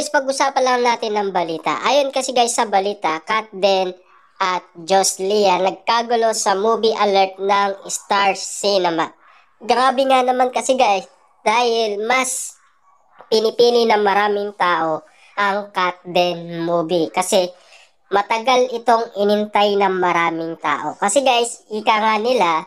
guys, pag-usapan lang natin ng balita. Ayon kasi guys sa balita, Kat Den at Lea nagkagulo sa movie alert ng Star Cinema. Grabe nga naman kasi guys, dahil mas pinipili ng maraming tao ang Kat Den movie. Kasi matagal itong inintay ng maraming tao. Kasi guys, ika nga nila,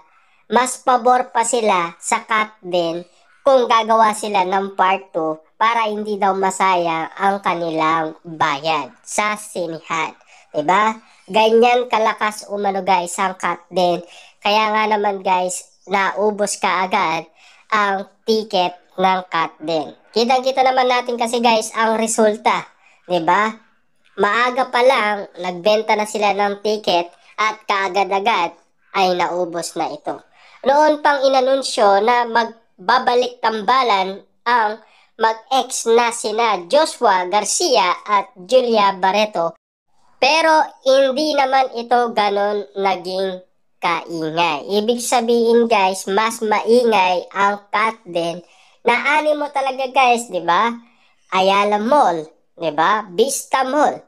mas pabor pa sila sa Kat Den kung gagawa sila ng part 2 para hindi daw masayang ang kanilang bayad sa sinihan. ba? Diba? Ganyan kalakas umano guys ang cut din. Kaya nga naman guys, naubos ka agad ang ticket ng cut din. Kitang-kita naman natin kasi guys ang resulta. ba? Diba? Maaga pa lang, nagbenta na sila ng ticket at kaagad-agad ay naubos na ito. Noon pang inanunsyo na mag babalik tambalan ang mag-ex na sina Joshua Garcia at Julia Barreto pero hindi naman ito ganon naging kaingay. Ibig sabihin guys, mas maingay ang cut din na ani mo talaga guys, di ba? Ayala Mall, di ba? Vista Mall.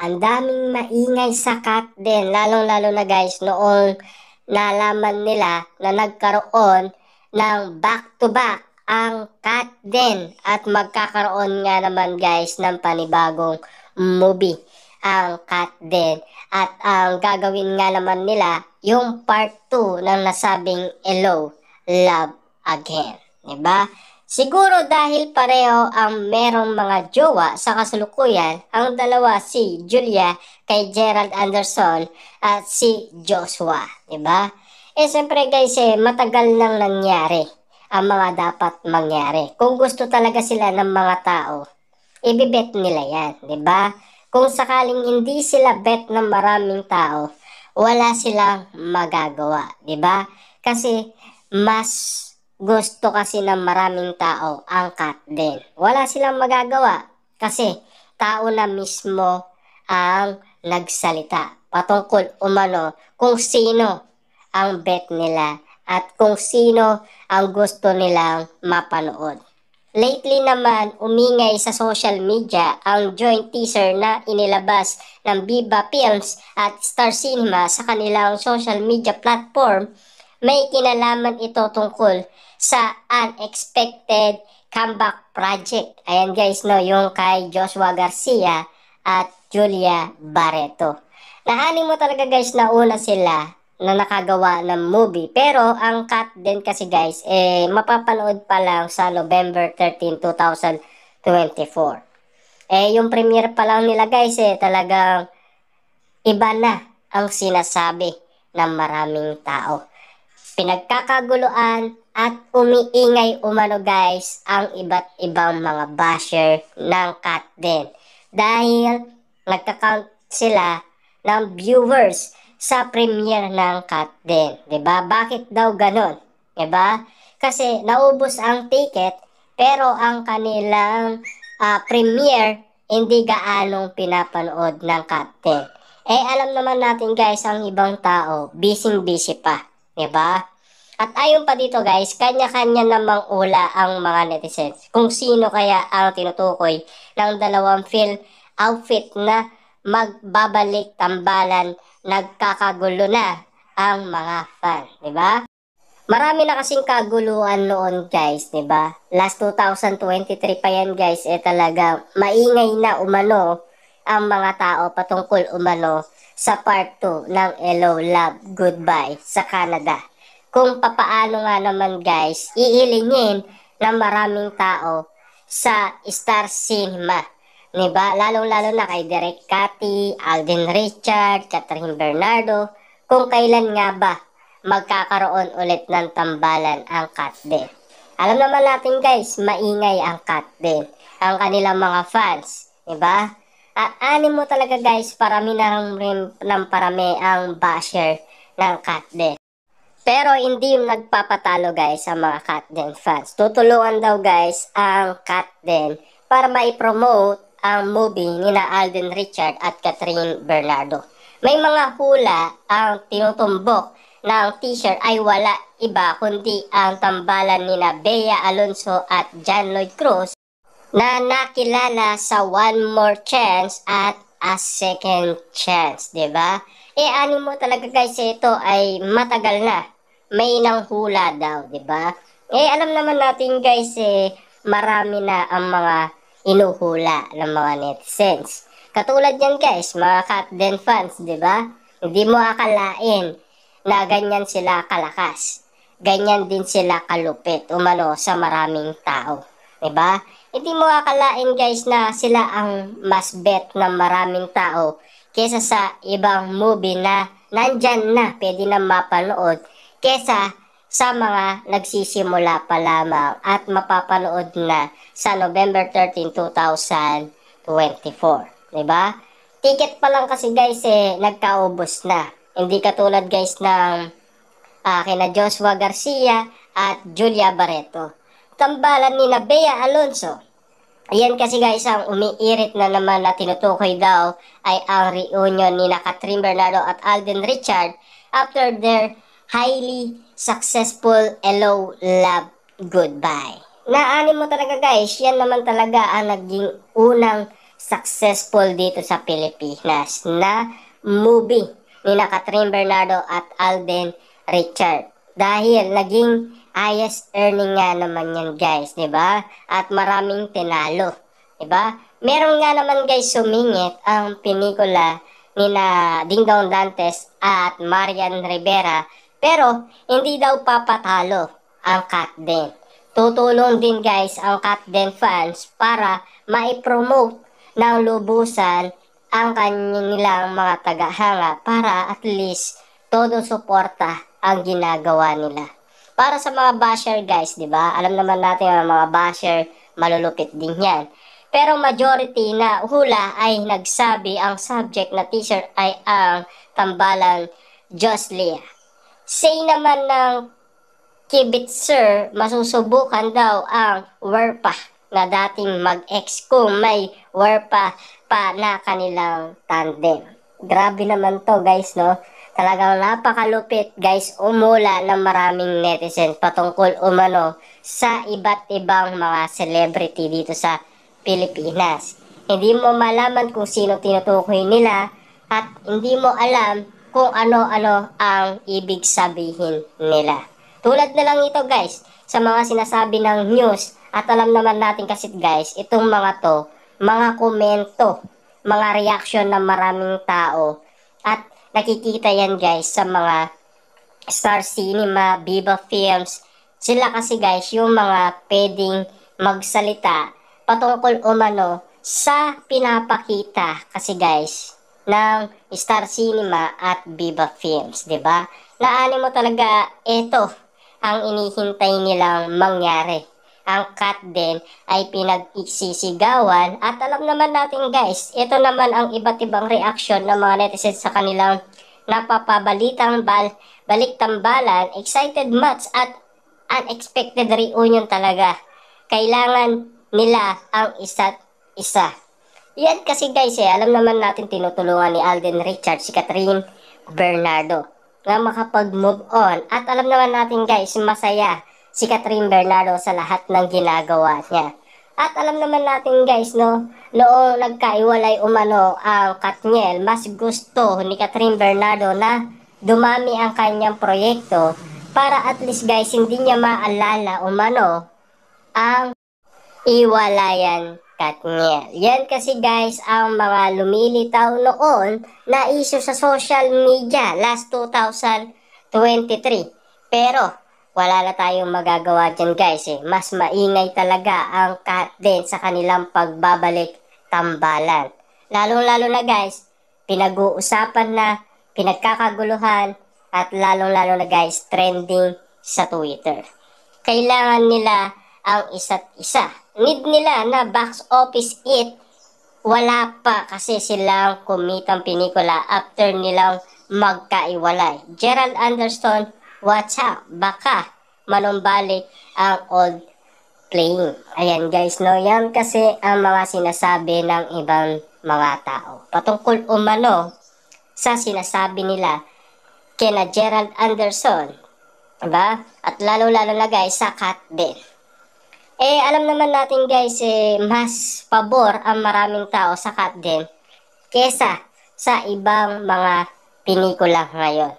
Ang daming maingay sa cut din, lalong-lalo na guys noong nalaman nila na nagkaroon ng back-to-back ang cut Den at magkakaroon nga naman guys ng panibagong movie ang cut Den at ang gagawin nga naman nila yung part 2 ng nasabing Hello Love Again. Diba? Siguro dahil pareho ang merong mga jowa sa kasalukuyan, ang dalawa si Julia kay Gerald Anderson at si Joshua, 'di ba? Eh, siyempre guys, eh, matagal nang nangyari ang mga dapat mangyari. Kung gusto talaga sila ng mga tao, ibibet nila yan, di ba? Kung sakaling hindi sila bet ng maraming tao, wala silang magagawa, di ba? Kasi mas gusto kasi ng maraming tao ang cut din. Wala silang magagawa kasi tao na mismo ang nagsalita patungkol umano kung sino ang bet nila at kung sino ang gusto nilang mapanood. Lately naman, umingay sa social media ang joint teaser na inilabas ng Viva Films at Star Cinema sa kanilang social media platform. May kinalaman ito tungkol sa unexpected comeback project. Ayan guys, no, yung kay Joshua Garcia at Julia Barreto. Nahani mo talaga guys na una sila na nakagawa ng movie. Pero ang cut din kasi guys, eh, mapapanood pa lang sa November 13, 2024. Eh, yung premiere pa lang nila guys, eh, talagang iba na ang sinasabi ng maraming tao. Pinagkakaguluan at umiingay umano guys ang iba't ibang mga basher ng cut din. Dahil nagka-count sila ng viewers sa premiere ng Cut Din. ba? Diba? Bakit daw ganun? ba? Diba? Kasi naubos ang ticket pero ang kanilang uh, ah, premiere hindi gaanong pinapanood ng Cut Din. Eh alam naman natin guys ang ibang tao busy-busy pa. ba? Diba? At ayon pa dito guys, kanya-kanya namang ula ang mga netizens. Kung sino kaya ang tinutukoy ng dalawang film outfit na magbabalik tambalan nagkakagulo na ang mga fan, di ba? Marami na kasing kaguluhan noon guys, di ba? Last 2023 pa yan guys, eh talaga maingay na umano ang mga tao patungkol umano sa part 2 ng Hello Love Goodbye sa Canada. Kung papaano nga naman guys, iilingin ng maraming tao sa Star Cinema 'di ba? Lalong-lalo na kay Derek Cati, Alden Richard, Catherine Bernardo. Kung kailan nga ba magkakaroon ulit ng tambalan ang Catbell. Alam naman natin guys, maingay ang Catbell. Ang kanilang mga fans. Diba? At anim mo talaga guys, parami na rin ng parami ang basher ng Catbell. Pero hindi yung nagpapatalo guys sa mga Catden fans. Tutulungan daw guys ang Catden para maipromote ang movie nina Alden Richard at Catherine Bernardo. May mga hula ang tinutumbok ng t-shirt ay wala iba kundi ang tambalan nina Bea Alonso at John Lloyd Cruz na nakilala sa One More Chance at A Second Chance, di ba? E ano mo talaga guys, eh, ito ay matagal na. May nang hula daw, di ba? Eh alam naman natin guys eh marami na ang mga hinuhula ng mga netizens. Katulad yan guys, mga Den fans, di ba? Hindi mo akalain na ganyan sila kalakas. Ganyan din sila kalupit, umano sa maraming tao. Di ba? Hindi mo akalain guys na sila ang mas bet ng maraming tao kesa sa ibang movie na nandyan na pwede na mapanood kesa sa mga nagsisimula pa lamang at mapapanood na sa November 13, 2024. Diba? Ticket pa lang kasi guys eh, nagkaubos na. Hindi katulad guys ng uh, kina Joshua Garcia at Julia Barreto. Tambalan ni Bea Alonso. Ayan kasi guys, ang umiirit na naman na tinutukoy daw ay ang reunion ni Katrin Bernardo at Alden Richard after their highly successful hello love goodbye. Naanin mo talaga guys, yan naman talaga ang naging unang successful dito sa Pilipinas na movie ni na Catherine Bernardo at Alden Richard. Dahil naging highest earning nga naman yan guys, di ba? At maraming tinalo, di ba? Meron nga naman guys sumingit ang pinikula ni na Dingdong Dantes at Marian Rivera pero, hindi daw papatalo ang Katden. Tutulong din guys ang Katden fans para maipromote ng lubusan ang kanilang mga tagahanga para at least todo suporta ang ginagawa nila. Para sa mga basher guys, 'di ba? Alam naman natin ang mga basher malulupit din 'yan. Pero majority na hula ay nagsabi ang subject na t-shirt ay ang tambalang Joslia. Say naman ng Kibitzer, masusubukan daw ang werpa na dating mag-ex kung may werpa pa na kanilang tandem. Grabe naman to guys no. Talagang napakalupit guys umula ng maraming netizen patungkol umano sa iba't ibang mga celebrity dito sa Pilipinas. Hindi mo malaman kung sino tinutukoy nila at hindi mo alam kung ano-ano ang ibig sabihin nila. Tulad na lang ito guys, sa mga sinasabi ng news at alam naman natin kasi guys, itong mga to, mga komento, mga reaction ng maraming tao at nakikita yan guys sa mga Star Cinema, Viva Films. Sila kasi guys yung mga pwedeng magsalita patungkol umano sa pinapakita kasi guys ng Star Cinema at Viva Films, 'di ba? Naano mo talaga ito ang inihintay nilang mangyari. Ang cut din ay pinagsisigawan at alam naman natin guys, ito naman ang iba't ibang reaction ng mga netizens sa kanilang napapabalitang bal balik tambalan, excited match at unexpected reunion talaga. Kailangan nila ang isa't isa. Yan kasi guys eh, alam naman natin tinutulungan ni Alden Richard si Catherine Bernardo na makapag-move on. At alam naman natin guys, masaya si Catherine Bernardo sa lahat ng ginagawa niya. At alam naman natin guys, no, noong nagkaiwalay umano ang Katniel, mas gusto ni Catherine Bernardo na dumami ang kanyang proyekto para at least guys, hindi niya maalala umano ang iwalayan Katniel. Yan kasi guys ang mga lumilitaw noon na issue sa social media last 2023. Pero wala na tayong magagawa dyan guys eh. Mas maingay talaga ang Katniel sa kanilang pagbabalik tambalan. Lalong-lalo na guys, pinag-uusapan na, pinagkakaguluhan, at lalong-lalo na guys, trending sa Twitter. Kailangan nila ang isa't isa need nila na box office it wala pa kasi silang kumitang pinikula after nilang magkaiwalay. Gerald Anderson, watch out. Baka manumbalik ang old playing. Ayan guys, no? Yan kasi ang mga sinasabi ng ibang mga tao. Patungkol umano sa sinasabi nila kina Gerald Anderson. Diba? At lalo-lalo na guys sa cut Bell. Eh, alam naman natin guys, eh, mas pabor ang maraming tao sa cut din kesa sa ibang mga pinikula ngayon.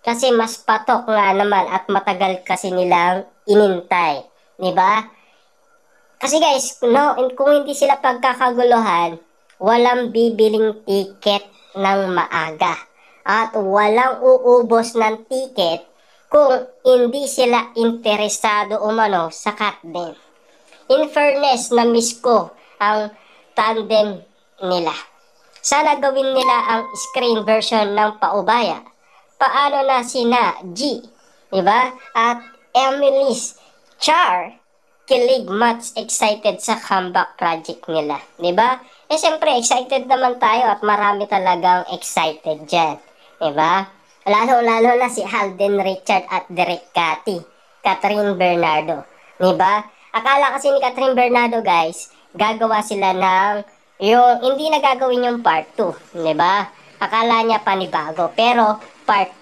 Kasi mas patok nga naman at matagal kasi nilang inintay. ba? Diba? Kasi guys, no, kung hindi sila pagkakaguluhan, walang bibiling ticket ng maaga. At walang uubos ng ticket kung hindi sila interesado umano sa cut din. In fairness, na-miss ko ang tandem nila. Sana gawin nila ang screen version ng Paubaya. Paano na sina G, di ba? At Emily's Char, kilig much excited sa comeback project nila, di ba? Eh siyempre, excited naman tayo at marami talagang excited dyan, di ba? Lalo-lalo na si Halden Richard at Derek Cathy, Catherine Bernardo, di ba? Akala kasi ni Catherine Bernardo guys, gagawa sila ng yung hindi nagagawin yung part 2, 'di ba? Akala niya panibago, pero part